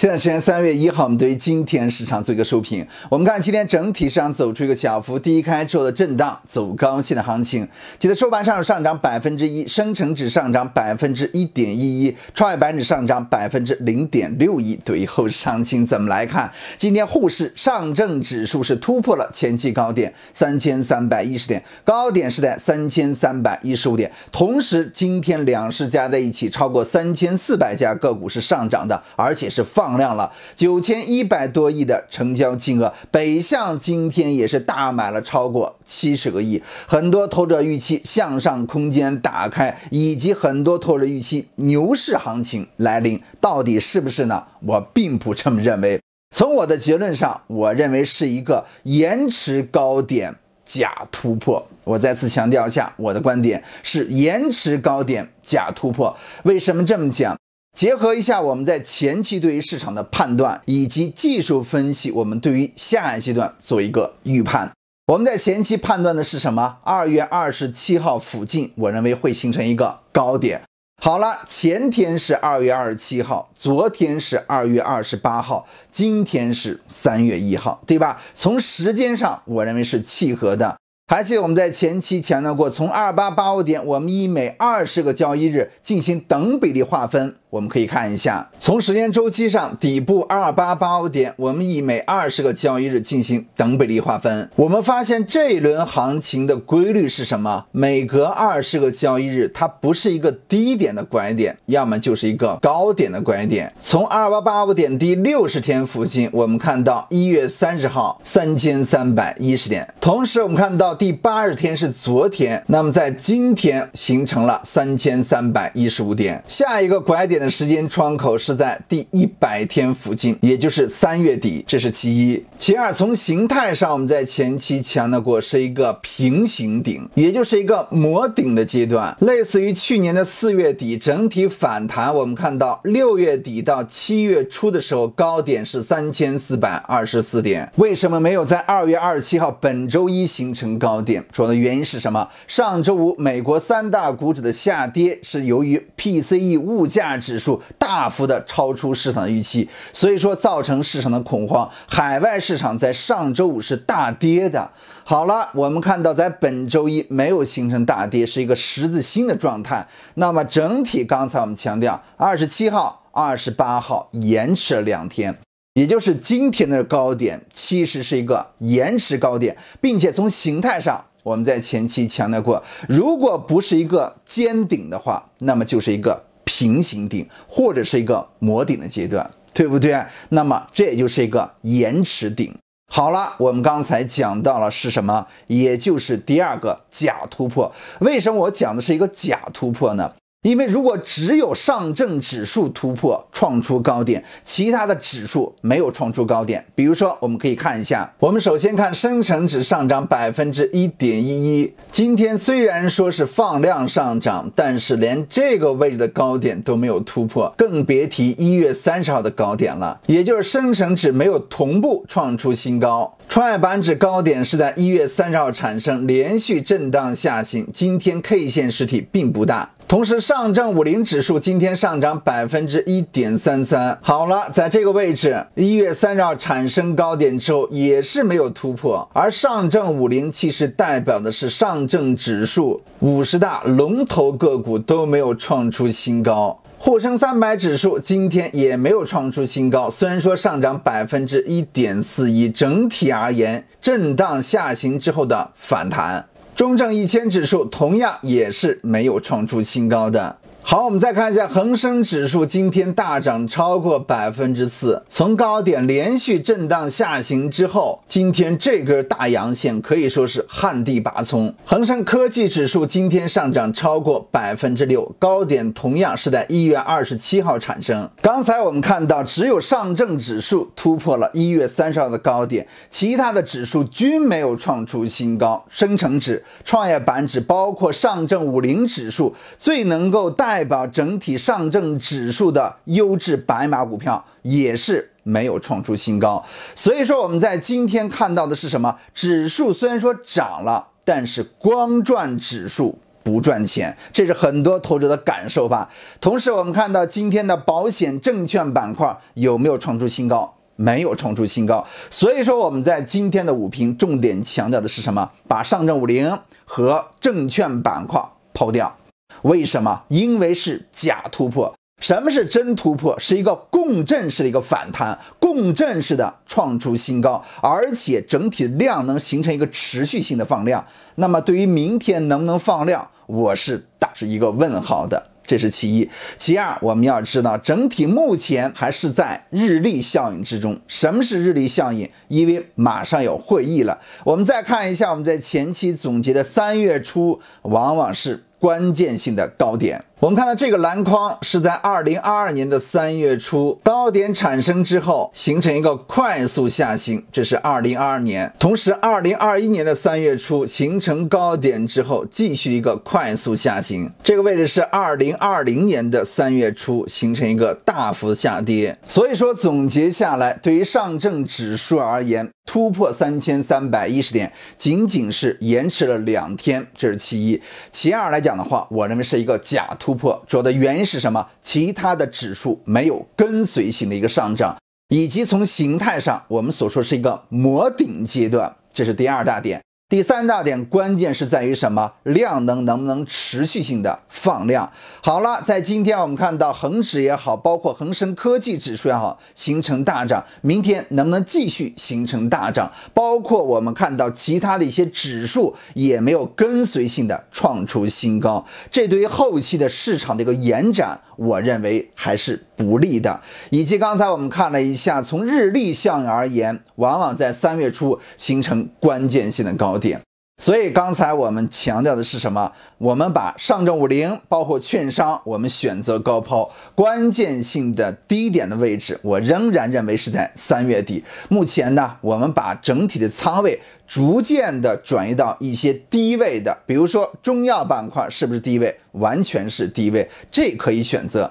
现在时间三月一号，我们对于今天市场做一个收评。我们看今天整体市场走出一个小幅低开之后的震荡走高线的行情。记得收盘上上涨百分之一，深成指上涨百分之一点一一，创业板指上涨百分之零点六一。对于后市行情怎么来看？今天沪市上证指数是突破了前期高点三千三百一十点，高点是在三千三百一十五点。同时，今天两市加在一起超过三千四百家个股是上涨的，而且是放。放量了九千一百多亿的成交金额，北向今天也是大买了超过七十个亿，很多投资者预期向上空间打开，以及很多投资者预期牛市行情来临，到底是不是呢？我并不这么认为。从我的结论上，我认为是一个延迟高点假突破。我再次强调一下我的观点是延迟高点假突破。为什么这么讲？结合一下我们在前期对于市场的判断以及技术分析，我们对于下一阶段做一个预判。我们在前期判断的是什么？二月二十七号附近，我认为会形成一个高点。好了，前天是二月二十七号，昨天是二月二十八号，今天是三月一号，对吧？从时间上，我认为是契合的。还记得我们在前期强调过，从二八八五点，我们以每二十个交易日进行等比例划分。我们可以看一下，从时间周期上，底部二八八五点，我们以每二十个交易日进行等比例划分。我们发现这一轮行情的规律是什么？每隔二十个交易日，它不是一个低点的拐点，要么就是一个高点的拐点。从二八八五点第六十天附近，我们看到一月三十号三千三百一十点，同时我们看到第八十天是昨天，那么在今天形成了三千三百一十五点，下一个拐点。的时间窗口是在第一百天附近，也就是三月底，这是其一。其二，从形态上，我们在前期强调过是一个平行顶，也就是一个磨顶的阶段，类似于去年的四月底整体反弹。我们看到六月底到七月初的时候，高点是三千四百二十四点。为什么没有在二月二十七号本周一形成高点？主要的原因是什么？上周五美国三大股指的下跌是由于 PCE 物价值。指数大幅的超出市场的预期，所以说造成市场的恐慌。海外市场在上周五是大跌的。好了，我们看到在本周一没有形成大跌，是一个十字星的状态。那么整体，刚才我们强调，二十七号、二十八号延迟了两天，也就是今天的高点其实是一个延迟高点，并且从形态上，我们在前期强调过，如果不是一个尖顶的话，那么就是一个。平行顶或者是一个磨顶的阶段，对不对？那么这也就是一个延迟顶。好了，我们刚才讲到了是什么？也就是第二个假突破。为什么我讲的是一个假突破呢？因为如果只有上证指数突破创出高点，其他的指数没有创出高点。比如说，我们可以看一下，我们首先看深成指上涨百分之一点一一，今天虽然说是放量上涨，但是连这个位置的高点都没有突破，更别提一月三十号的高点了。也就是深成指没有同步创出新高。创业板指高点是在一月三十号产生，连续震荡下行，今天 K 线实体并不大。同时，上证五零指数今天上涨百分之一点三三。好了，在这个位置，一月三十号产生高点之后，也是没有突破。而上证五零其实代表的是上证指数五十大龙头个股都没有创出新高。沪深三百指数今天也没有创出新高，虽然说上涨百分之一点四一，整体而言，震荡下行之后的反弹。中证一千指数同样也是没有创出新高的。好，我们再看一下恒生指数今天大涨超过百分之四，从高点连续震荡下行之后，今天这根大阳线可以说是旱地拔葱。恒生科技指数今天上涨超过百分之六，高点同样是在一月二十七号产生。刚才我们看到，只有上证指数突破了一月三十号的高点，其他的指数均没有创出新高。深成指、创业板指包括上证五零指数，最能够带。代表整体上证指数的优质白马股票也是没有创出新高，所以说我们在今天看到的是什么？指数虽然说涨了，但是光赚指数不赚钱，这是很多投资者的感受吧？同时我们看到今天的保险、证券板块有没有创出新高？没有创出新高，所以说我们在今天的午评重点强调的是什么？把上证五零和证券板块抛掉。为什么？因为是假突破。什么是真突破？是一个共振式的一个反弹，共振式的创出新高，而且整体量能形成一个持续性的放量。那么对于明天能不能放量，我是打出一个问号的，这是其一。其二，我们要知道整体目前还是在日历效应之中。什么是日历效应？因为马上有会议了。我们再看一下，我们在前期总结的三月初往往是。关键性的高点，我们看到这个篮筐是在二零二二年的三月初高点产生之后形成一个快速下行，这是二零二二年。同时，二零二一年的三月初形成高点之后继续一个快速下行，这个位置是二零二零年的三月初形成一个大幅下跌。所以说，总结下来，对于上证指数而言。突破三千三百一十点，仅仅是延迟了两天，这是其一。其二来讲的话，我认为是一个假突破，主要的原因是什么？其他的指数没有跟随型的一个上涨，以及从形态上，我们所说是一个磨顶阶段，这是第二大点。第三大点，关键是在于什么？量能能不能持续性的放量？好了，在今天我们看到恒指也好，包括恒生科技指数也好，形成大涨，明天能不能继续形成大涨？包括我们看到其他的一些指数也没有跟随性的创出新高，这对于后期的市场的一个延展，我认为还是。不利的，以及刚才我们看了一下，从日历项而言，往往在三月初形成关键性的高点。所以刚才我们强调的是什么？我们把上证五零，包括券商，我们选择高抛。关键性的低点的位置，我仍然认为是在三月底。目前呢，我们把整体的仓位逐渐的转移到一些低位的，比如说中药板块是不是低位？完全是低位，这可以选择。